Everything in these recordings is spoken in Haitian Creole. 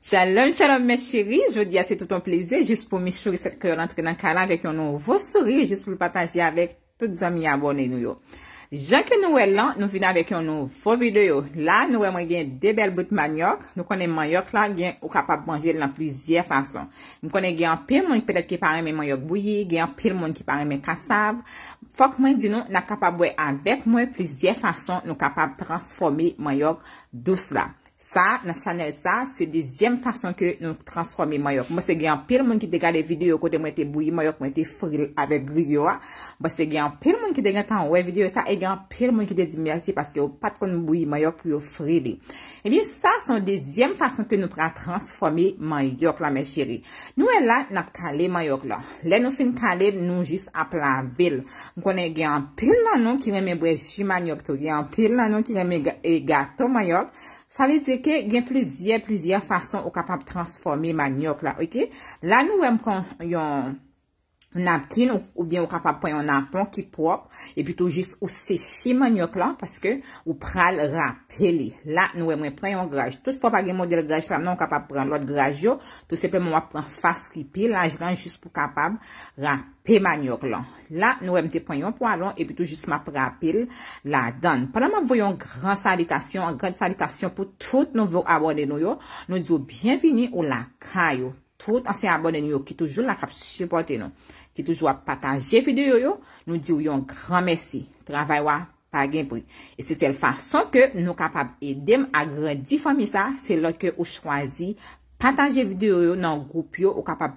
Chalom, chalom men chiri, jodi a se touton pleze, jist pou mi chouri set kyo lantre nan kalan vek yon nou vòsori, jist pou l pataji avek tout zami abone nou yo. Jan ke nou we lan, nou vina vek yon nou vò video yo. La nou we mwen gen de bel bout manyok, nou konen manyok la gen ou kapap banje l nan plizye fason. Nou konen gen an pil moun pe det ki pare men manyok bouye, gen an pil moun ki pare men kasav. Fok mwen di nou na kapap we avek mwen plizye fason nou kapap transforme manyok dous la. Sa, nan chanel sa, se dizyem fasyon ke nou transforme mayok. Mwen se gen an pel mwen ki de gade videyo kote mwen te bouye mayok, mwen te fril avek videyo a. Mwen se gen an pel mwen ki de gen tanwe videyo sa, e gen an pel mwen ki de di mersi paske ou pat kon bouye mayok pou yo frili. Ebyen, eh sa son dizyem fasyon te nou pre a transforme mayok la men chiri. Nou e la nap kale mayok la. Le nou fin kale, nou jis ap la vil. Mwen konen gen an pel nan nou ki reme bouye shimanyok to. Gen an pel nan nou ki reme egato mayok. Sa vezi? seke gen plizye plizye fason ou kapap transforme maniok la, okey? La nou wèm kon yon... Un apkine ou bien ou kapap pren yon napon ki prop. E pi tou jist ou sechi manyok lan. Paske ou pral rapeli. La nou emwen pren yon graj. Tou se fwa pa gen model graj. Pam nan ou kapap pren lot graj yo. Tou sepe mwen wap pren farski pi. La jlan jist pou kapap rapeli manyok lan. La nou emwen te pren yon po alon. E pi tou jist map rapeli la dan. Panan mwen voyon gran salikasyon. Gran salikasyon pou tout nou vok abone nou yo. Nou diyo bienveni ou la kayo. tout ansen abonen yo ki toujou la kap suporten nou. Ki toujou ap patan je videyo yo, nou di ou yon gran mersi. Travaywa pa genpou. E se sel fason ke nou kapap edem agren difan misa, se lò ke ou chwazi patan je videyo yo nan goup yo ou kapap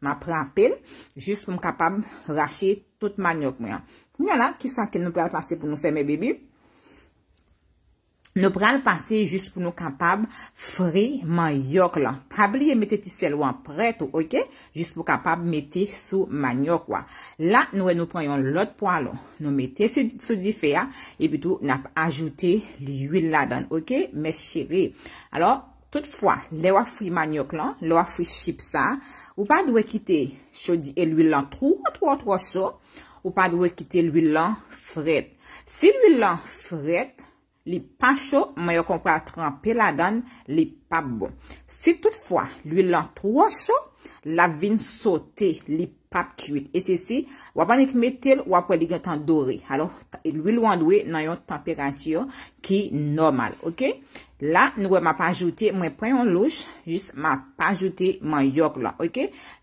Ma pre apel, jist pou m kapab rache tout ma nyok mwen. Mwen la, ki san ke nou pre apase pou nou fèmè bebi? Nou pre apase jist pou nou kapab fri man nyok lan. Pabli e mette ti sel wan pre tou, ok? Jist pou kapab mette sou man nyok wan. La, nou e nou pre yon lot po alon. Nou mette sou di fè ya, e pi tou nap ajoute li yil la dan, ok? Mè chiri. Alors, Toutfwa, le wafri manyok lan, le wafri ship sa, ou pa dwe kite shodi e lwi lan tro, tro, tro, so, ou pa dwe kite lwi lan fred. Si lwi lan fred, li pa so, mwen yo kompa tranpe la dan, li pa bon. Si toutfwa, lwi lan tro, so, la vin sote, li pa bon. pap kiwit. E se si, wapanik metil wapwa li gen tan dori. Alo, il wil wan dwe nan yon temperatiyon ki normal. Ok? La, nou we ma pa ajouti. Mwen pre yon louj, jist ma pa ajouti man yok la. Ok?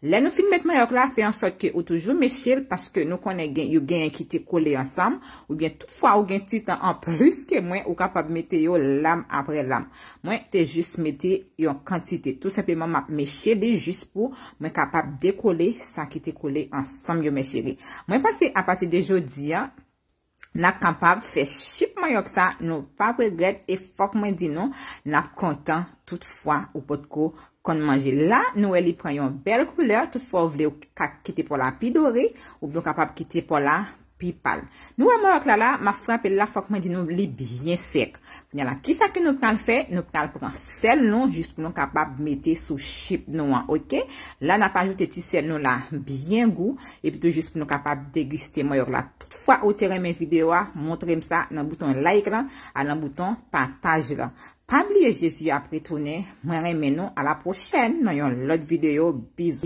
La nou fin met man yok la, fe yon sot ki ou toujou me chel, paske nou konen gen, yon gen ki te kole ansam, ou gen tout fwa ou gen titan an plus, ke mwen ou kapap meti yon lam apre lam. Mwen te jist meti yon kantite. Tout sepe man ma me chel di jist pou mwen kapap dekole san ki te koule ansanm yo me chiri. Mwen pase apati de jodi ya, nak kampap fe ship mayok sa, nou pa pregret e fok mwen di nou, nak kontan tout fwa ou pot ko kon manje la. Nou el yi preyon bel kouleur, tout fwa ou vle ou kak kite pou la pidore, ou bon kampap kite pou la pidore. pipal. Nou a mwen wak la la, ma fwa apel la fwa kwen di nou li byen sek. Pwenye la, ki sa ki nou pran fe, nou pran pran sel nou, jist pou nou kapap mette sou ship nou an, okey? La nan pa joute ti sel nou la, byen gou, epi tou jist pou nou kapap deguste. Mwen yon la tout fwa oteren men videwa, montrem sa nan bouton like la, a nan bouton partaj la. Pabliye Jezu apretone, mwen remen nou, a la prochen, nan yon lot videyo, bizou.